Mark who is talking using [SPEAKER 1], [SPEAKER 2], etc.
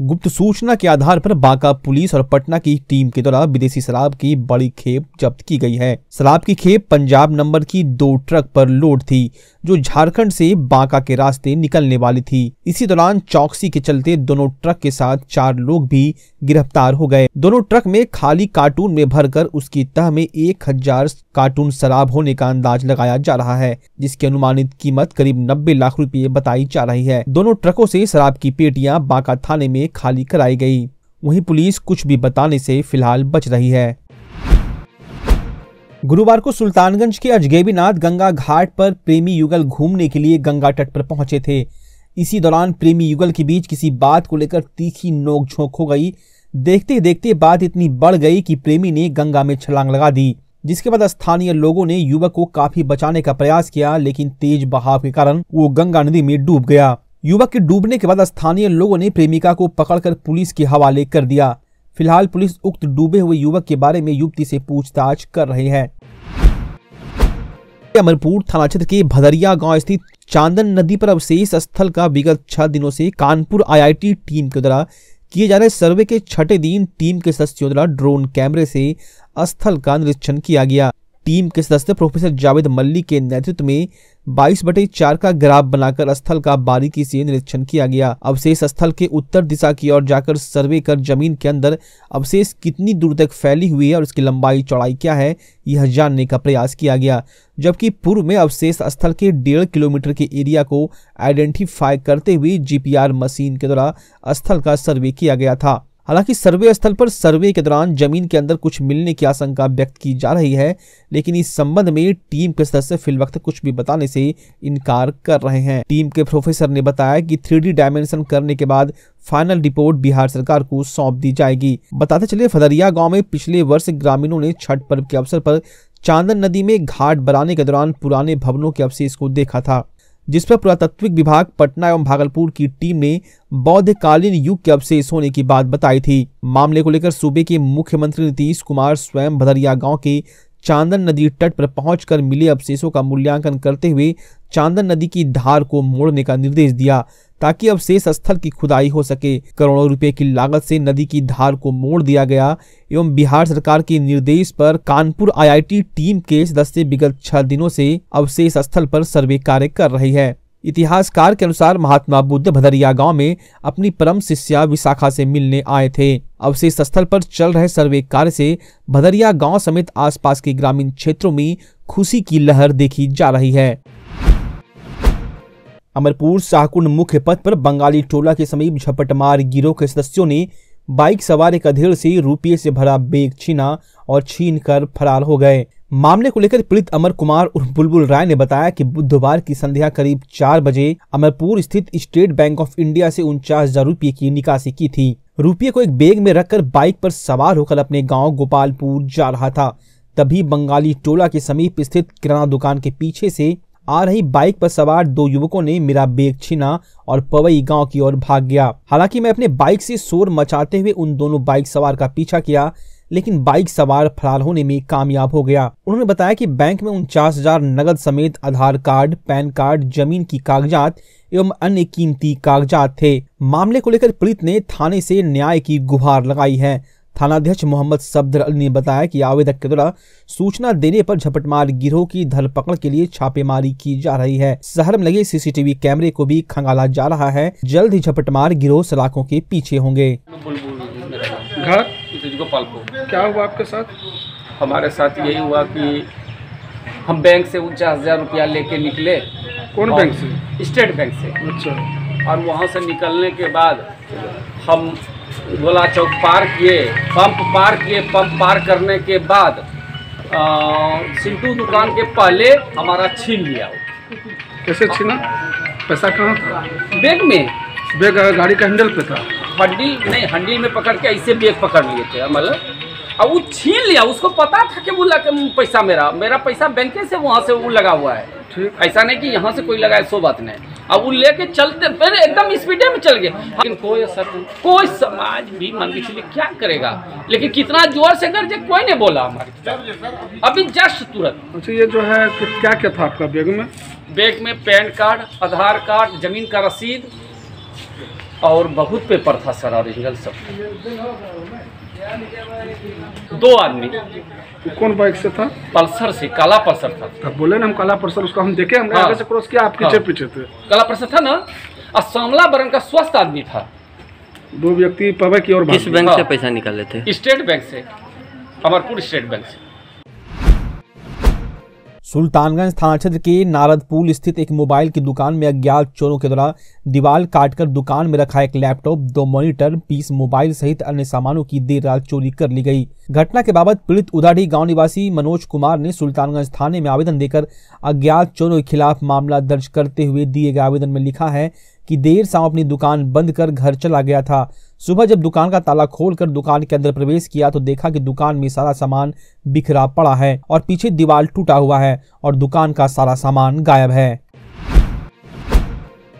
[SPEAKER 1] गुप्त सूचना के आधार पर बांका पुलिस और पटना की टीम के द्वारा विदेशी शराब की बड़ी खेप जब्त की गई है शराब की खेप पंजाब नंबर की दो ट्रक पर लोड थी जो झारखंड से बांका के रास्ते निकलने वाली थी इसी दौरान चौकसी के चलते दोनों ट्रक के साथ चार लोग भी गिरफ्तार हो गए दोनों ट्रक में खाली कार्टून में भरकर उसकी तह में एक हजार कार्टून शराब होने का अंदाज लगाया जा रहा है जिसकी अनुमानित कीमत करीब नब्बे लाख रुपए बताई जा रही है दोनों ट्रकों से शराब की पेटियां बांका थाने में खाली कराई गई वहीं पुलिस कुछ भी बताने से फिलहाल बच रही है गुरुवार को सुल्तानगंज के अजगेबीनाथ गंगा घाट पर प्रेमी युगल घूमने के लिए गंगा तट पर पहुंचे थे इसी दौरान प्रेमी युगल के बीच किसी बात को लेकर तीखी नोकझोंक हो गई देखते देखते बात इतनी बढ़ गई कि प्रेमी ने गंगा में छलांग लगा दी जिसके बाद स्थानीय लोगों ने युवक को काफी बचाने का प्रयास किया लेकिन तेज बहाव के कारण वो गंगा नदी में डूब गया युवक के डूबने के बाद स्थानीय लोगों ने प्रेमिका को पकड़कर पुलिस के हवाले कर दिया फिलहाल पुलिस उक्त डूबे हुए युवक के बारे में युवती से पूछताछ कर रही है अमरपुर थाना क्षेत्र के भदरिया गांव स्थित चांदन नदी पर अवशेष स्थल का विगत छह दिनों से कानपुर आईआईटी टीम के द्वारा किए जा रहे सर्वे के छठे दिन टीम के सदस्यों द्वारा ड्रोन कैमरे से स्थल का निरीक्षण किया गया टीम के सदस्य प्रोफेसर जावेद मल्ली के नेतृत्व में बाईस बटे चार का ग्राफ बनाकर स्थल का बारीकी से निरीक्षण किया गया अवशेष स्थल के उत्तर दिशा की ओर जाकर सर्वे कर जमीन के अंदर अवशेष कितनी दूर तक फैली हुई है और इसकी लंबाई चौड़ाई क्या है यह जानने का प्रयास किया गया जबकि पूर्व में अवशेष स्थल के डेढ़ किलोमीटर के एरिया को आइडेंटिफाई करते हुए जीपीआर मशीन के द्वारा स्थल का सर्वे किया गया था हालांकि सर्वे स्थल पर सर्वे के दौरान जमीन के अंदर कुछ मिलने की आशंका व्यक्त की जा रही है लेकिन इस संबंध में टीम के सदस्य फिलवक्त कुछ भी बताने से इनकार कर रहे हैं टीम के प्रोफेसर ने बताया कि थ्री डायमेंशन करने के बाद फाइनल रिपोर्ट बिहार सरकार को सौंप दी जाएगी बताते चले फदरिया गाँव में पिछले वर्ष ग्रामीणों ने छठ पर्व के अवसर पर चांदन नदी में घाट बनाने के दौरान पुराने भवनों के अवशेष को देखा था जिस पर पुरातत्विक विभाग पटना एवं भागलपुर की टीम ने बौद्धकालीन युग के अवशेष होने की बात बताई थी मामले को लेकर सूबे के मुख्यमंत्री नीतीश कुमार स्वयं भदरिया गांव के चांदन नदी तट पर पहुंचकर मिले अवशेषों का मूल्यांकन करते हुए चांदन नदी की धार को मोड़ने का निर्देश दिया ताकि अब शेष स्थल की खुदाई हो सके करोड़ों रुपए की लागत से नदी की धार को मोड़ दिया गया एवं बिहार सरकार के निर्देश पर कानपुर आईआईटी टीम के सदस्य विगत छह दिनों से अवशेष स्थल पर सर्वे कार्य कर रही है इतिहासकार के अनुसार महात्मा बुद्ध भदरिया गांव में अपनी परम शिष्या विशाखा से मिलने आए थे अवशेष स्थल पर चल रहे सर्वे कार्य से भदरिया गांव समेत आसपास के ग्रामीण क्षेत्रों में खुशी की लहर देखी जा रही है अमरपुर शाहकुंड मुख्य पथ पर बंगाली टोला के समीप झपटमार गिरोह के सदस्यों ने बाइक सवार एक अधेड़ से रुपये से भरा बैग छीना और छीन कर फरार हो गए मामले को लेकर पीड़ित अमर कुमार उर्फ बुलबुल राय ने बताया कि बुधवार की संध्या करीब चार बजे अमरपुर स्थित स्टेट बैंक ऑफ इंडिया से उनचास हजार रूपए की निकासी की थी रुपये को एक बैग में रखकर बाइक पर सवार होकर अपने गांव गोपालपुर जा रहा था तभी बंगाली टोला के समीप स्थित किराना दुकान के पीछे से आ रही बाइक पर सवार दो युवकों ने मेरा बेग छीना और पवई गांव की ओर भाग गया हालांकि मैं अपने बाइक से शोर मचाते हुए उन दोनों बाइक सवार का पीछा किया लेकिन बाइक सवार फरार होने में कामयाब हो गया उन्होंने बताया कि बैंक में उनचास हजार नगद समेत आधार कार्ड पैन कार्ड जमीन की कागजात एवं अन्य कीमती कागजात थे मामले को लेकर पुलिस ने थाने से न्याय की गुहार लगाई है थानाध्यक्ष मोहम्मद सफदर अली ने बताया कि आवेदक के द्वारा सूचना देने पर झपटमार गिरोह की धरपकड़ के लिए छापेमारी की जा रही है शहर में लगे सीसीटीवी कैमरे को भी खंगाला जा रहा है जल्द ही झपटमार गिरोह सलाखों के पीछे होंगे
[SPEAKER 2] घर क्या हुआ आपके साथ हमारे साथ यही हुआ कि हम बैंक से उनचास हजार रुपया लेके निकले कौन बैंक से स्टेट बैंक से अच्छा और वहाँ से निकलने के बाद हम गोला चौक पार किए पंप पार किए पंप पार करने के बाद सिंटू दुकान के पहले हमारा छीन लिया कैसे छीना पैसा कहाँ था बैग में बैग गाड़ी का हैंडल पे था हंडी नहीं हंडी में पकड़ के ऐसे बैग पकड़ लिए थे मतलब अब वो छीन लिया उसको पता था कि वो लग पैसा मेरा मेरा पैसा बैंक से वहाँ से वो लगा हुआ है ऐसा नहीं कि यहाँ से कोई लगाए सो बात नहीं अब वो लेके चलते फिर एकदम स्पीडे में चल गए लेकिन कोई नहीं कोई समाज भी मन के क्या करेगा लेकिन कितना जोर से कर कोई नहीं बोला हमारे अभी जस्ट तुरंत अच्छा ये जो है क्या क्या था आपका बैग में बैग में पैन कार्ड आधार कार्ड जमीन का रसीद और बहुत पेपर था सर ओरिजिनल सब दो आदमी कौन बाइक से था पल्सर से काला पल्सर था तब बोले ना हम काला पल्सर उसका हम देखे हमने हाँ, आगे से क्रॉस किया आप पीछे हाँ, पीछे थे काला पल्सर था ना असामला बरन का स्वस्थ आदमी था दो व्यक्ति पवे की और किस बैंक हाँ। से पैसा निकाले थे स्टेट बैंक से अमरपुर स्टेट बैंक से
[SPEAKER 1] सुल्तानगंज थाना क्षेत्र के नारदपुल स्थित एक मोबाइल की दुकान में अज्ञात चोरों के द्वारा दीवार काटकर दुकान में रखा एक लैपटॉप दो मॉनिटर बीस मोबाइल सहित अन्य सामानों की देर रात चोरी कर ली गई घटना के बाबत पीड़ित उदाढ़ी गांव निवासी मनोज कुमार ने सुल्तानगंज थाने में आवेदन देकर अज्ञात चोरों के खिलाफ मामला दर्ज करते हुए दिए गए आवेदन में लिखा है कि देर शाम अपनी दुकान बंद कर घर चला गया था सुबह जब दुकान का ताला खोलकर दुकान के अंदर प्रवेश किया तो देखा कि दुकान में सारा सामान बिखरा पड़ा है और पीछे दीवार टूटा हुआ है और दुकान का सारा सामान गायब है